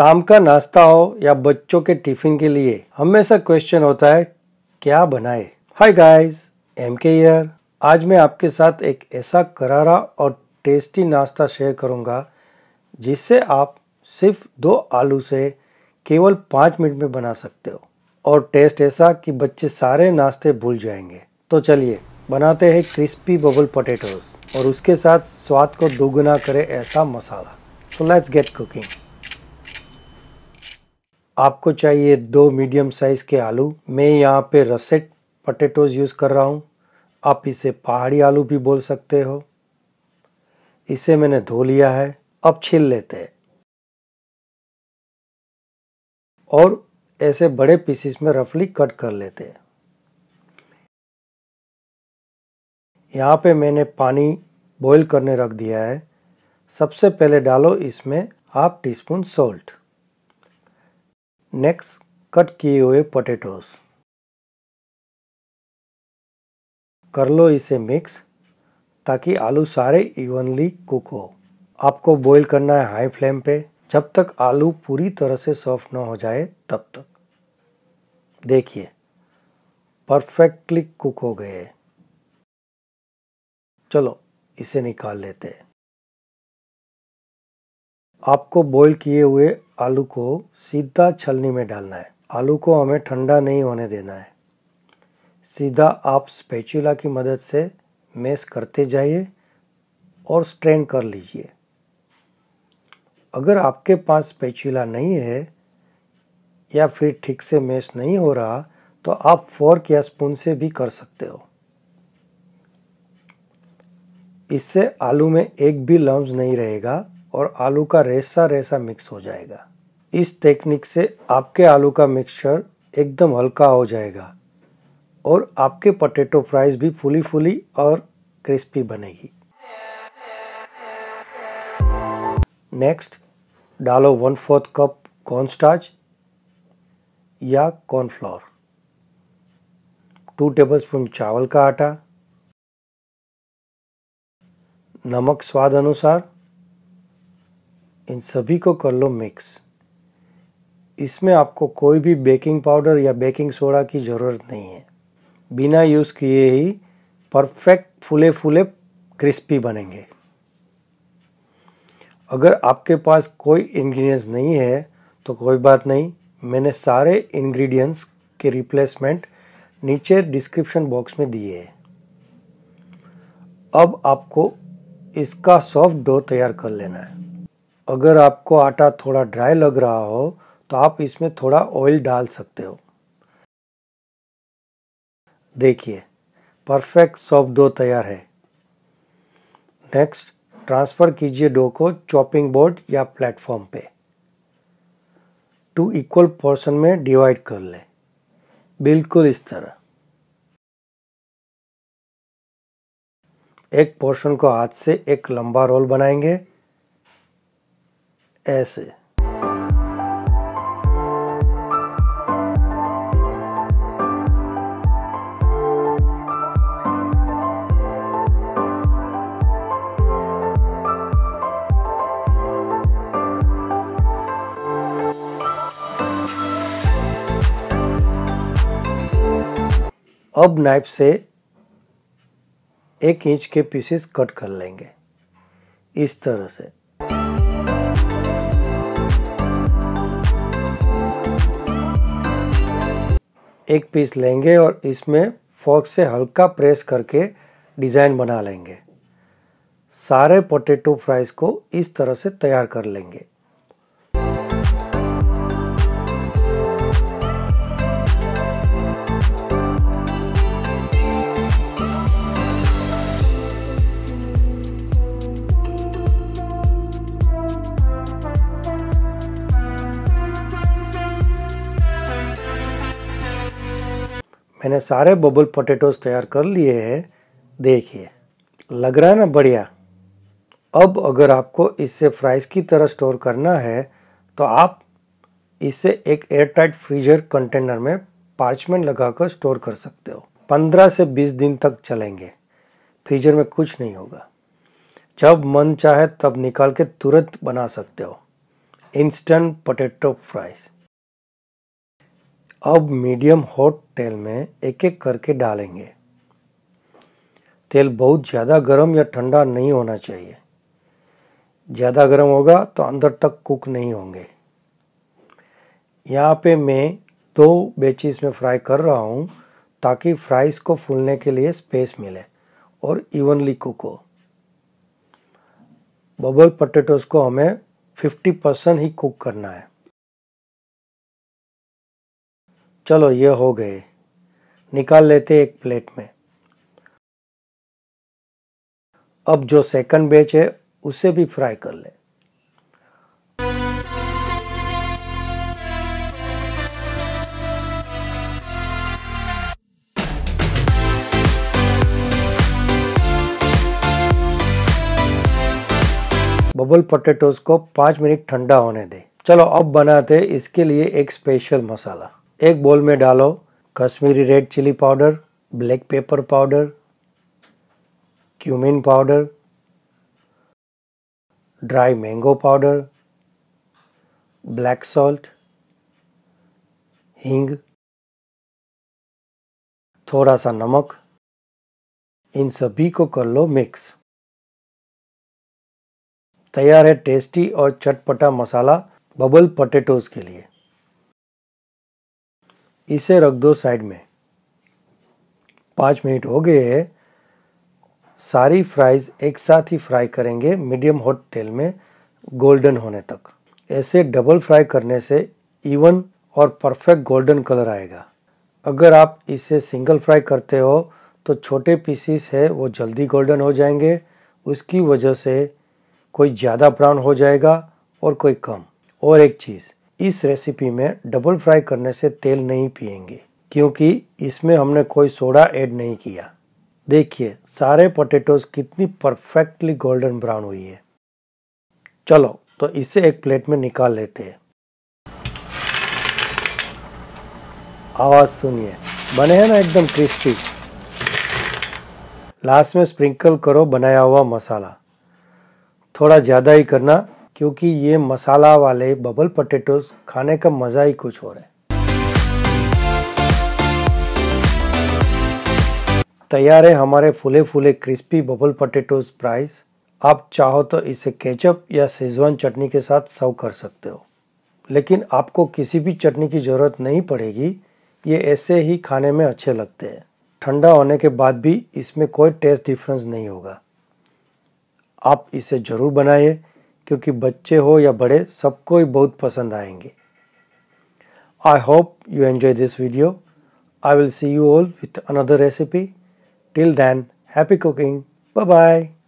शाम का नाश्ता हो या बच्चों के टिफिन के लिए हमेशा क्वेश्चन होता है क्या बनाए हाय गाइस एम के ईयर आज मैं आपके साथ एक ऐसा करारा और टेस्टी नाश्ता शेयर करूंगा जिससे आप सिर्फ दो आलू से केवल पाँच मिनट में बना सकते हो और टेस्ट ऐसा कि बच्चे सारे नाश्ते भूल जाएंगे तो चलिए बनाते हैं क्रिस्पी बबल पोटेटोस और उसके साथ स्वाद को दोगुना करे ऐसा मसाला सो लेट्स गेट कुकिंग आपको चाहिए दो मीडियम साइज़ के आलू मैं यहाँ पे रसेट पटेटोज़ यूज़ कर रहा हूँ आप इसे पहाड़ी आलू भी बोल सकते हो इसे मैंने धो लिया है अब छील लेते हैं और ऐसे बड़े पीसेस में रफली कट कर लेते हैं यहाँ पे मैंने पानी बॉईल करने रख दिया है सबसे पहले डालो इसमें half teaspoon salt next cut किए हुए पोटैटोस कर लो इसे मिक्स ताकि आलू सारे इवनली कुक हो आपको बॉईल करना है हाई फ्लेम पे जब तक आलू पूरी तरह से सॉफ्ट ना हो जाए तब तक देखिए परफेक्टली कुक हो गए चलो इसे निकाल लेते हैं आपको बॉईल किए हुए आलू को सीधा छलनी में डालना है आलू को हमें ठंडा नहीं होने देना है सीधा आप स्पेचुला की मदद से मेस करते जाइए और स्ट्रेन कर लीजिए अगर आपके पास स्पेचुला नहीं है या फिर ठीक से मेस नहीं हो रहा तो आप फोर्क या स्पून से भी कर सकते हो इससे आलू में एक भी लम्ब नहीं रहेगा और आलू का रेसा रेसा मिक्स हो जाएगा इस टेक्निक से आपके आलू का मिक्सचर एकदम हल्का हो जाएगा और आपके पटेटो फ्राइज भी फूली फूली और क्रिस्पी बनेगी नेक्स्ट डालो वन फोर्थ कप कॉर्नस्टार्च या कॉर्नफ्लोर टू टेबलस्पून चावल का आटा नमक स्वाद अनुसार इन सभी को कर लो मिक्स इसमें आपको कोई भी बेकिंग पाउडर या बेकिंग सोडा की ज़रूरत नहीं है बिना यूज़ किए ही परफेक्ट फूले फूले क्रिस्पी बनेंगे अगर आपके पास कोई इंग्रेडिएंट्स नहीं है तो कोई बात नहीं मैंने सारे इंग्रेडिएंट्स के रिप्लेसमेंट नीचे डिस्क्रिप्शन बॉक्स में दिए हैं अब आपको इसका सॉफ्ट डो तैयार कर लेना है अगर आपको आटा थोड़ा ड्राई लग रहा हो तो आप इसमें थोड़ा ऑयल डाल सकते हो देखिए परफेक्ट सॉफ्ट डो तैयार है नेक्स्ट ट्रांसफ़र कीजिए डो को चॉपिंग बोर्ड या प्लेटफॉर्म पे टू इक्वल पोर्शन में डिवाइड कर लें बिल्कुल इस तरह एक पोर्शन को हाथ से एक लंबा रोल बनाएंगे ऐसे अब नाइफ से एक इंच के पीसेस कट कर लेंगे इस तरह से एक पीस लेंगे और इसमें फोर्क से हल्का प्रेस करके डिज़ाइन बना लेंगे सारे पोटैटो फ्राइज़ को इस तरह से तैयार कर लेंगे मैंने सारे बबल पोटैटोस तैयार कर लिए हैं देखिए लग रहा है ना बढ़िया अब अगर आपको इसे फ्राइज़ की तरह स्टोर करना है तो आप इसे एक एयरटाइट फ्रीजर कंटेनर में पार्चमेंट लगाकर स्टोर कर सकते हो 15 से 20 दिन तक चलेंगे फ्रीजर में कुछ नहीं होगा जब मन चाहे तब निकाल के तुरंत बना सकते हो इंस्टेंट पोटैटो फ्राइज़ अब मीडियम हॉट तेल में एक एक करके डालेंगे तेल बहुत ज़्यादा गर्म या ठंडा नहीं होना चाहिए ज़्यादा गर्म होगा तो अंदर तक कुक नहीं होंगे यहाँ पे मैं दो बेचिस में फ्राई कर रहा हूँ ताकि फ्राइज़ को फूलने के लिए स्पेस मिले और इवनली कुक हो बबल पटेटोज़ को हमें 50 परसेंट ही कुक करना है चलो ये हो गए निकाल लेते एक प्लेट में अब जो सेकंड बेच है उसे भी फ्राई कर ले बबल पोटेटोज को पांच मिनट ठंडा होने दे चलो अब बनाते इसके लिए एक स्पेशल मसाला एक बोल में डालो Kashmiri red chilli powder black pepper powder cumin powder dry mango powder black salt हींग थोड़ा सा नमक इन सभी को कर लो मिक्स तैयार है टेस्टी और चटपटा मसाला बबल पोटेटोज के लिए इसे रख दो साइड में पाँच मिनट हो गए है सारी फ्राइज एक साथ ही फ्राई करेंगे मीडियम हॉट तेल में गोल्डन होने तक ऐसे डबल फ्राई करने से इवन और परफेक्ट गोल्डन कलर आएगा अगर आप इसे सिंगल फ्राई करते हो तो छोटे पीसीस है वो जल्दी गोल्डन हो जाएंगे उसकी वजह से कोई ज़्यादा ब्राउन हो जाएगा और कोई कम और एक चीज़ इस रेसिपी में डबल फ्राई करने से तेल नहीं पिएंगे क्योंकि इसमें हमने कोई सोडा ऐड नहीं किया देखिए सारे पोटैटोज कितनी परफेक्टली गोल्डन ब्राउन हुई है चलो तो इसे एक प्लेट में निकाल लेते हैं आवाज़ सुनिए बने हैं ना एकदम क्रिस्पी लास्ट में स्प्रिंकल करो बनाया हुआ मसाला थोड़ा ज़्यादा ही करना क्योंकि ये मसाला वाले बबल पटेटोस खाने का मज़ा ही कुछ और है तैयार है हमारे फूले फूले क्रिस्पी बबल पटेटोज प्राइस आप चाहो तो इसे केचप या सेजवान चटनी के साथ सर्व कर सकते हो लेकिन आपको किसी भी चटनी की ज़रूरत नहीं पड़ेगी ये ऐसे ही खाने में अच्छे लगते हैं ठंडा होने के बाद भी इसमें कोई टेस्ट डिफरेंस नहीं होगा आप इसे ज़रूर बनाइए क्योंकि बच्चे हो या बड़े सबको ही बहुत पसंद आएंगे I hope you enjoy this video I will see you all with another recipe till then happy cooking bye bye